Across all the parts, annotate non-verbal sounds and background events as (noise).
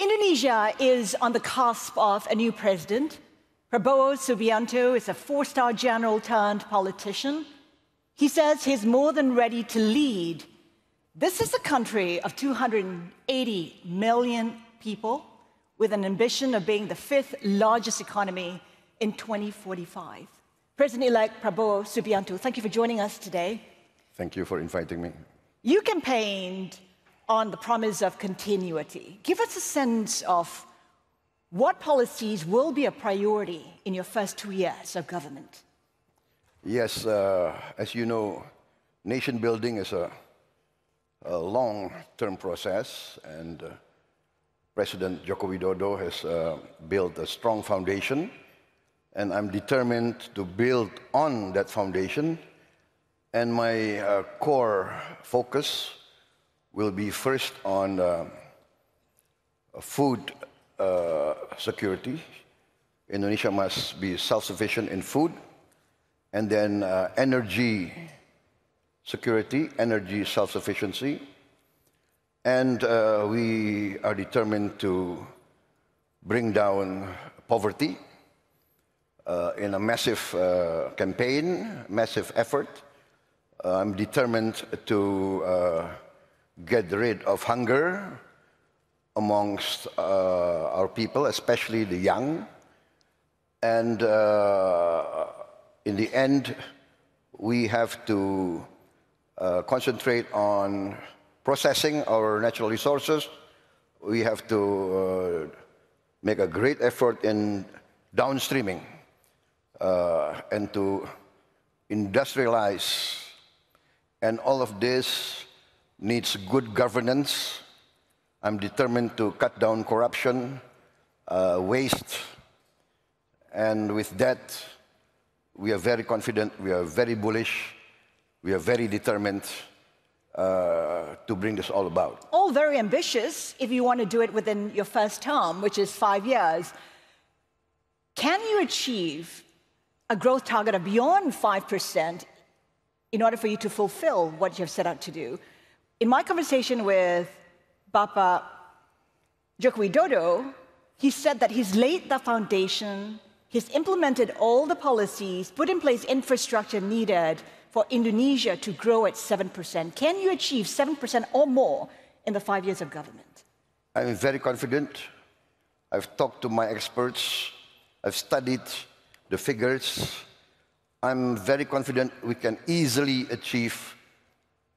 Indonesia is on the cusp of a new president. Prabowo Subianto is a four star general turned politician. He says he's more than ready to lead. This is a country of 280 million people with an ambition of being the fifth largest economy in 2045. President elect Prabowo Subianto, thank you for joining us today. Thank you for inviting me. You campaigned on the promise of continuity. Give us a sense of what policies will be a priority in your first two years of government. Yes, uh, as you know, nation building is a, a long term process, and uh, President Joko Widodo has uh, built a strong foundation, and I'm determined to build on that foundation. And my uh, core focus will be first on uh, uh, food uh, security. Indonesia must be self-sufficient in food, and then uh, energy security, energy self-sufficiency, and uh, we are determined to bring down poverty uh, in a massive campaign, massive effort. I'm determined to get rid of hunger amongst uh, our people, especially the young. And uh, in the end, we have to uh, concentrate on processing our natural resources. We have to uh, make a great effort in downstreaming uh, and to industrialize. And all of this needs good governance. I'm determined to cut down corruption, uh, waste, and with that, we are very confident, we are very bullish, we are very determined uh, to bring this all about. All very ambitious if you want to do it within your first term, which is five years. Can you achieve a growth target of beyond 5% in order for you to fulfill what you've set out to do? in my conversation with Bapa Jokowi Dodo, he said that he's laid the foundation, he's implemented all the policies, put in place infrastructure needed for Indonesia to grow at 7%. Can you achieve 7% or more in the five years of government? I'm very confident. I've talked to my experts, I've studied the figures. I'm very confident we can easily achieve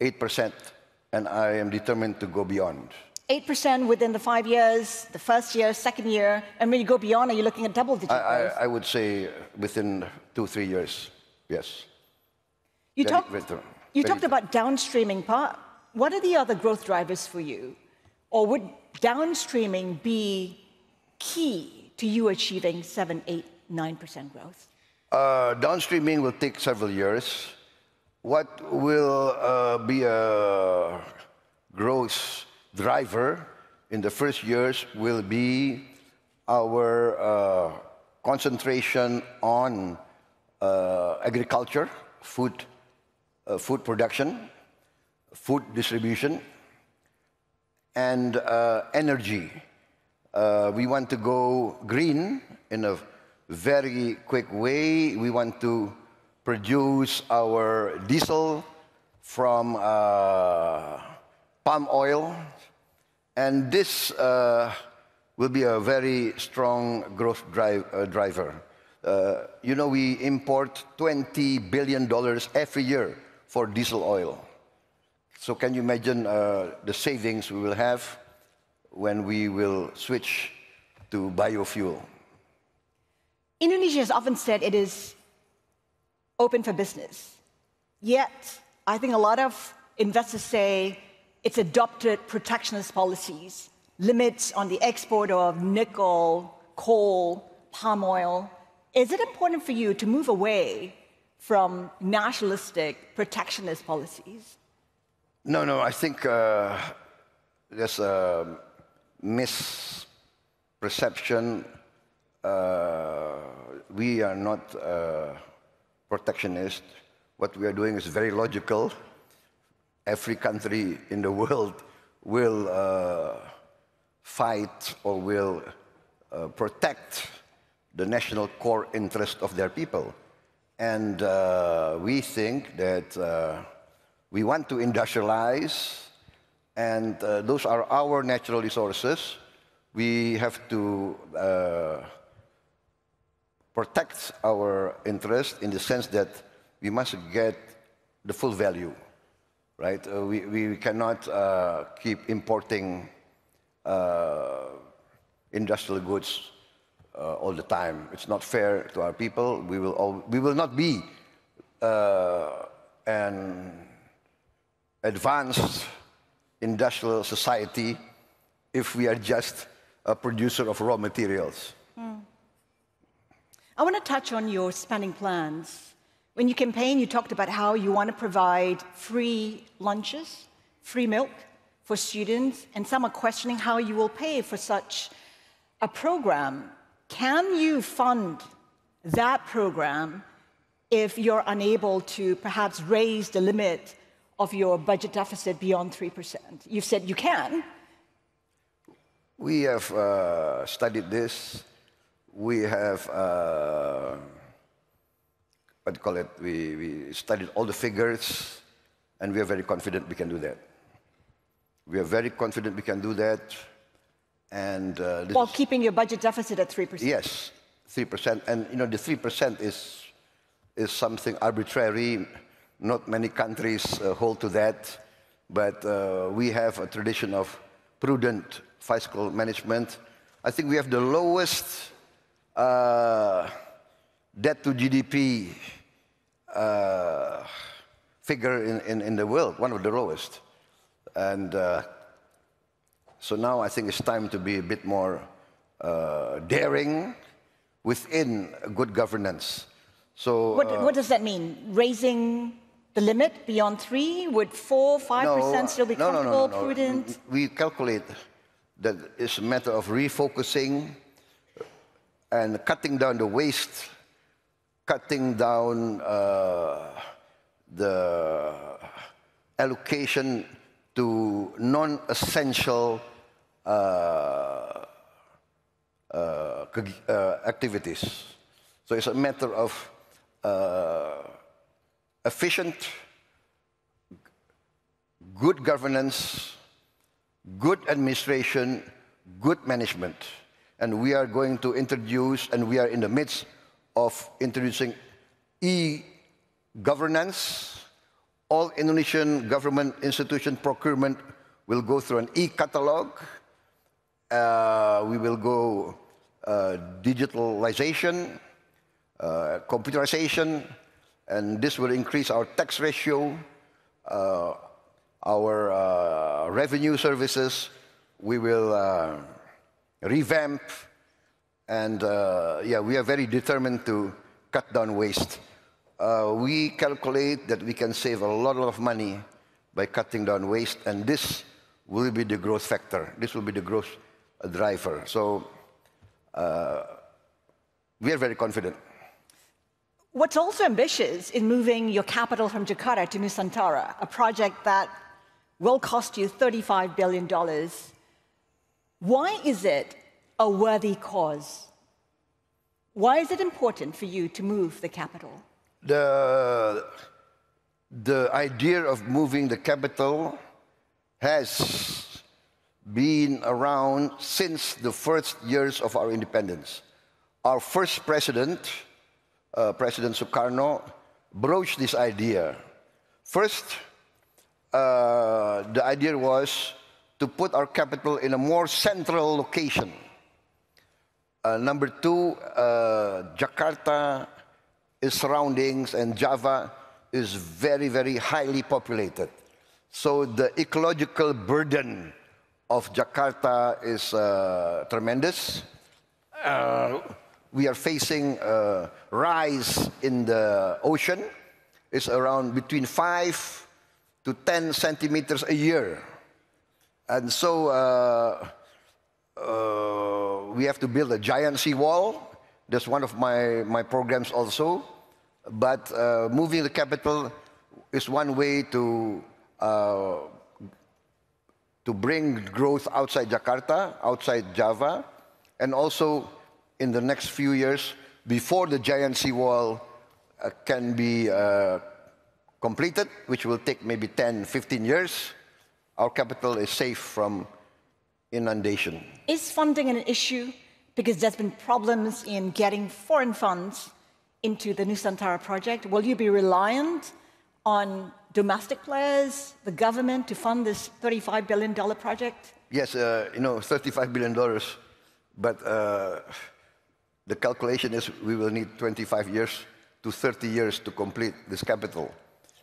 8% and I am determined to go beyond. 8% within the five years, the first year, second year, and when you go beyond, are you looking at double digit I, I, I would say within two, three years, yes. You, talk, you talked about downstreaming part. What are the other growth drivers for you? Or would downstreaming be key to you achieving 7, 8, 9% growth? Uh, downstreaming will take several years what will uh, be a growth driver in the first years will be our uh, concentration on uh, agriculture, food, uh, food production, food distribution, and uh, energy. Uh, we want to go green in a very quick way. We want to produce our diesel from uh, palm oil. And this uh, will be a very strong growth drive, uh, driver. Uh, you know, we import $20 billion every year for diesel oil. So, can you imagine uh, the savings we will have when we will switch to biofuel? Indonesia has often said it is open for business. Yet, I think a lot of investors say it's adopted protectionist policies, limits on the export of nickel, coal, palm oil. Is it important for you to move away from nationalistic, protectionist policies? No, no, I think uh, there's a misperception. Uh, we are not. Uh, protectionist. What we are doing is very logical. Every country in the world will uh, fight or will uh, protect the national core interest of their people. And uh, we think that uh, we want to industrialize, and uh, those are our natural resources. We have to uh, protects our interest in the sense that we must get the full value, right? Uh, we, we cannot uh, keep importing uh, industrial goods uh, all the time. It's not fair to our people. We will, all, we will not be uh, an advanced industrial society if we are just a producer of raw materials. Mm. I want to touch on your spending plans. When you campaigned, you talked about how you want to provide free lunches, free milk for students, and some are questioning how you will pay for such a program. Can you fund that program if you're unable to perhaps raise the limit of your budget deficit beyond 3%? You've said you can. We have uh, studied this we have uh, what do you call it? We, we studied all the figures, and we are very confident we can do that. We are very confident we can do that, and uh, while keeping your budget deficit at three percent. Yes, three percent, and you know the three percent is is something arbitrary. Not many countries uh, hold to that, but uh, we have a tradition of prudent fiscal management. I think we have the lowest uh, debt to GDP uh, figure in, in, in, the world, one of the lowest. And uh, so now I think it's time to be a bit more uh, daring within good governance. So what, uh, what does that mean? Raising the limit beyond three? Would four, five no, percent still be no, comfortable, no, prudent? We calculate that it's a matter of refocusing and cutting down the waste, cutting down uh, the allocation to non-essential uh, uh, uh activities. So it's a matter of uh, efficient, good governance, good administration, good management and we are going to introduce, and we are in the midst of introducing e-governance. All Indonesian government institution procurement will go through an e-catalog. Uh, we will go uh, digitalization, uh, computerization, and this will increase our tax ratio, uh, our uh, revenue services. We will uh, revamp, and uh, yeah, we are very determined to cut down waste. Uh, we calculate that we can save a lot, of money by cutting down waste, and this will be the growth factor. This will be the growth driver. So uh, we are very confident. What's also ambitious is moving your capital from Jakarta to Nusantara, a project that will cost you $35 billion. Why is it a worthy cause. Why is it important for you to move the capital? The, the idea of moving the capital has been around since the first years of our independence. Our first president, uh, President Sukarno, broached this idea. First, uh, the idea was to put our capital in a more central location uh, number two, uh, Jakarta, its surroundings, and Java is very, very highly populated. So the ecological burden of Jakarta is uh, tremendous. Uh, we are facing uh, rise in the ocean. It's around between five to 10 centimeters a year. And so uh, we have to build a giant seawall. That's one of my, my programs also. But uh, moving the capital is one way to, uh, to bring growth outside Jakarta, outside Java, and also in the next few years, before the giant seawall uh, can be uh, completed, which will take maybe 10, 15 years, our capital is safe from inundation. Is funding an issue? Because there's been problems in getting foreign funds into the Nusantara project. Will you be reliant on domestic players, the government, to fund this $35 billion project? Yes, uh, you know, $35 billion, but uh, the calculation is we will need 25 years to 30 years to complete this capital.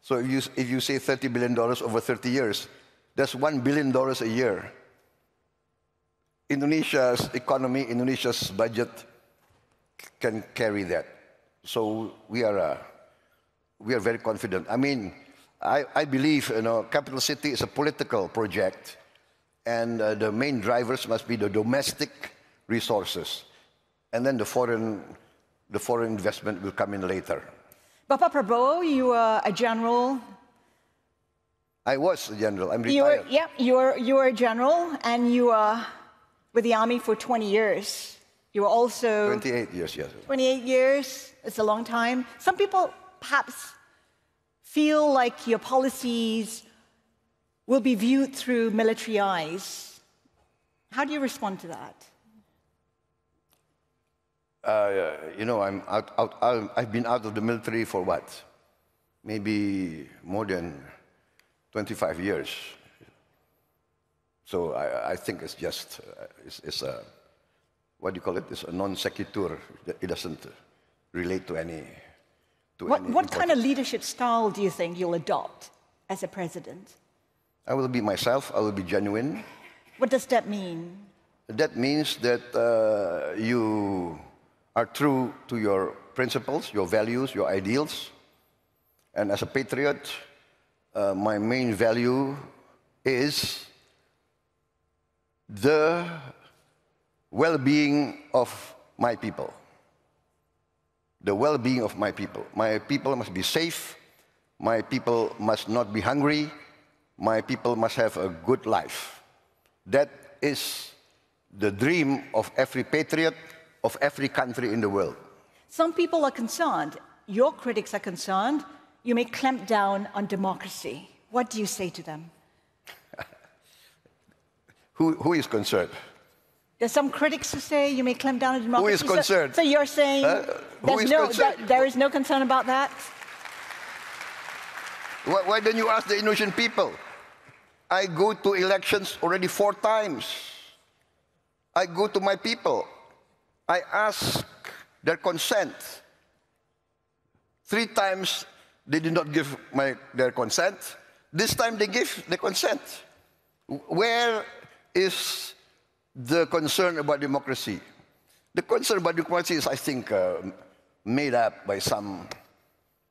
So if you, if you say $30 billion over 30 years, that's $1 billion a year. Indonesia's economy, Indonesia's budget can carry that. So we are, uh, we are very confident. I mean, I, I believe you know, capital city is a political project, and uh, the main drivers must be the domestic resources, and then the foreign, the foreign investment will come in later. Bapak Prabowo, you are a general I was a general. I'm retired. You're, you're, you're a general and you are with the army for 20 years. You were also 28 years, yes. 28 years. It's a long time. Some people perhaps feel like your policies will be viewed through military eyes. How do you respond to that? Uh, you know, I'm out, out, out, I've been out of the military for what? Maybe more than 25 years. So I, I think it's just, uh, it's, it's, a, what do you call it? It's a non sequitur. It doesn't relate to any. To what, any what kind of leadership style do you think you'll adopt as a president? I will be myself, I will be genuine. What does that mean? That means that uh, you are true to your principles, your values, your ideals. And as a patriot, uh, my main value is the well being of my people. The well being of my people. My people must be safe. My people must not be hungry. My people must have a good life. That is the dream of every patriot of every country in the world. Some people are concerned. Your critics are concerned. You may clamp down on democracy. What do you say to them? Who, who is concerned? There's some critics who say you may clamp down on democracy. Who is concerned? So, so you're saying uh, there's no, there is no concern about that? Why, why not you ask the Indonesian people? I go to elections already four times. I go to my people. I ask their consent. Three times they did not give my, their consent. This time they give the consent. Where is the concern about democracy. The concern about democracy is, I think, uh, made up by some,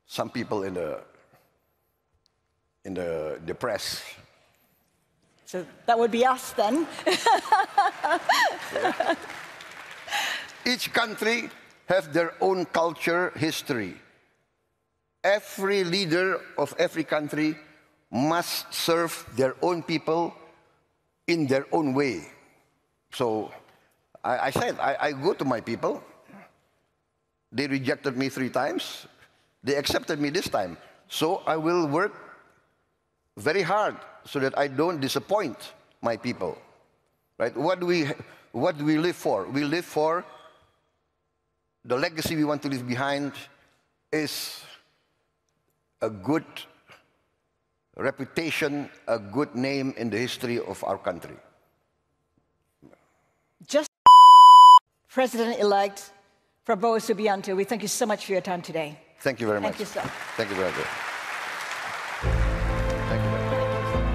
some people in the, in the, the press. So that would be us then. (laughs) Each country have their own culture, history. Every leader of every country must serve their own people in their own way. So I, I said, I, I go to my people. They rejected me three times. They accepted me this time. So I will work very hard so that I don't disappoint my people. Right? What do we, what do we live for? We live for the legacy we want to leave behind is a good reputation, a good name in the history of our country. Just President-elect Prabowo Subianto, we thank you so much for your time today. Thank you very much. Thank you, sir. Thank you very much.